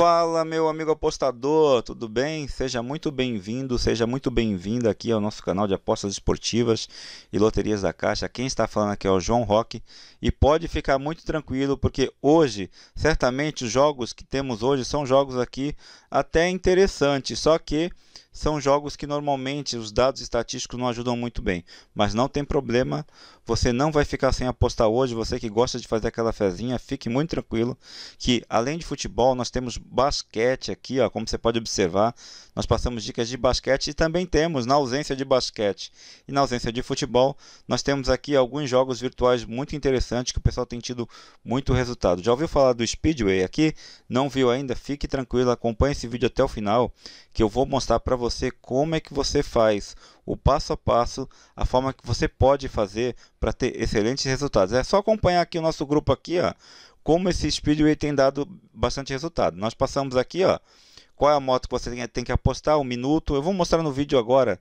Fala, meu amigo apostador, tudo bem? Seja muito bem-vindo, seja muito bem-vinda aqui ao nosso canal de apostas esportivas e loterias da Caixa. Quem está falando aqui é o João Roque e pode ficar muito tranquilo porque hoje, certamente, os jogos que temos hoje são jogos aqui até interessantes, só que são jogos que normalmente os dados estatísticos não ajudam muito bem, mas não tem problema, você não vai ficar sem apostar hoje, você que gosta de fazer aquela fezinha, fique muito tranquilo que além de futebol, nós temos basquete aqui, ó, como você pode observar, nós passamos dicas de basquete e também temos na ausência de basquete e na ausência de futebol, nós temos aqui alguns jogos virtuais muito interessantes que o pessoal tem tido muito resultado. Já ouviu falar do Speedway aqui? Não viu ainda? Fique tranquilo, acompanhe esse vídeo até o final que eu vou mostrar para você como é que você faz, o passo a passo, a forma que você pode fazer para ter excelentes resultados. É só acompanhar aqui o nosso grupo aqui, ó, como esse Speedway tem dado bastante resultado. Nós passamos aqui, ó, qual é a moto que você tem que apostar, um minuto. Eu vou mostrar no vídeo agora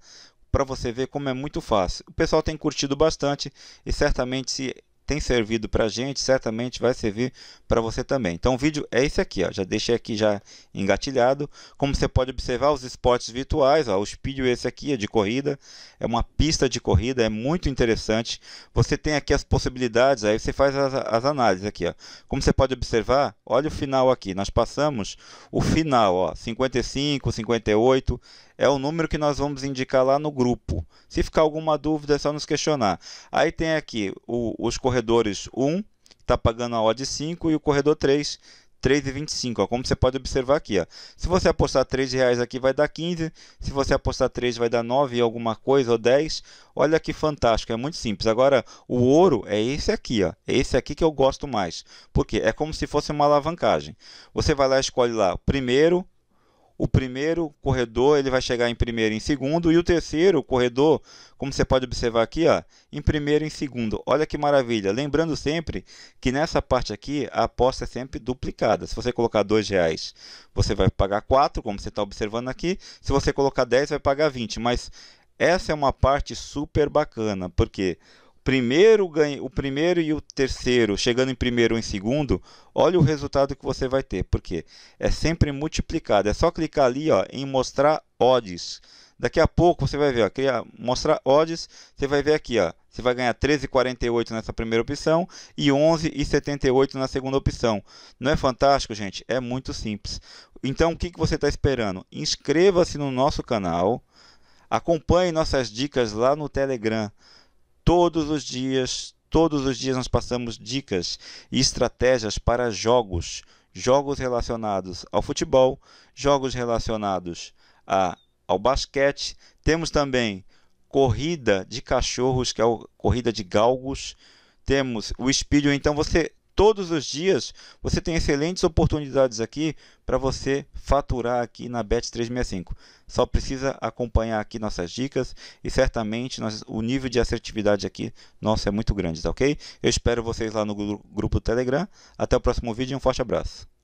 para você ver como é muito fácil. O pessoal tem curtido bastante e certamente se tem servido para a gente, certamente vai servir para você também. Então o vídeo é esse aqui, ó, já deixei aqui já engatilhado. Como você pode observar, os esportes virtuais, ó, o Speed, esse aqui é de corrida, é uma pista de corrida, é muito interessante. Você tem aqui as possibilidades, aí você faz as, as análises aqui. Ó. Como você pode observar, olha o final aqui, nós passamos o final, ó, 55, 58, é o número que nós vamos indicar lá no grupo. Se ficar alguma dúvida, é só nos questionar. Aí tem aqui o, os corredores corredores 1 está pagando a odd 5 e o corredor 3 3,25, como você pode observar aqui. Ó. Se você apostar 3 reais aqui vai dar 15, se você apostar 3 vai dar 9 alguma coisa ou 10. Olha que fantástico, é muito simples. Agora, o ouro é esse aqui, ó. é esse aqui que eu gosto mais, porque é como se fosse uma alavancagem. Você vai lá escolhe lá primeiro, o primeiro corredor ele vai chegar em primeiro e em segundo, e o terceiro corredor, como você pode observar aqui, ó, em primeiro e em segundo. Olha que maravilha! Lembrando sempre que nessa parte aqui a aposta é sempre duplicada. Se você colocar dois reais, você vai pagar quatro como você está observando aqui. Se você colocar 10, vai pagar 20. Mas essa é uma parte super bacana, porque primeiro ganha, o primeiro e o terceiro, chegando em primeiro ou em segundo, olha o resultado que você vai ter. porque É sempre multiplicado. É só clicar ali ó, em mostrar odds. Daqui a pouco você vai ver, ó, criar, mostrar odds, você vai ver aqui, ó, você vai ganhar 13,48 nessa primeira opção e 11,78 na segunda opção. Não é fantástico, gente? É muito simples. Então, o que, que você está esperando? Inscreva-se no nosso canal, acompanhe nossas dicas lá no Telegram todos os dias, todos os dias nós passamos dicas e estratégias para jogos, jogos relacionados ao futebol, jogos relacionados a, ao basquete. Temos também corrida de cachorros, que é a corrida de galgos. Temos o espelho, então você todos os dias você tem excelentes oportunidades aqui para você faturar aqui na Bet365. Só precisa acompanhar aqui nossas dicas e certamente nós, o nível de assertividade aqui nosso é muito grande, tá ok? Eu espero vocês lá no grupo do Telegram. Até o próximo vídeo e um forte abraço.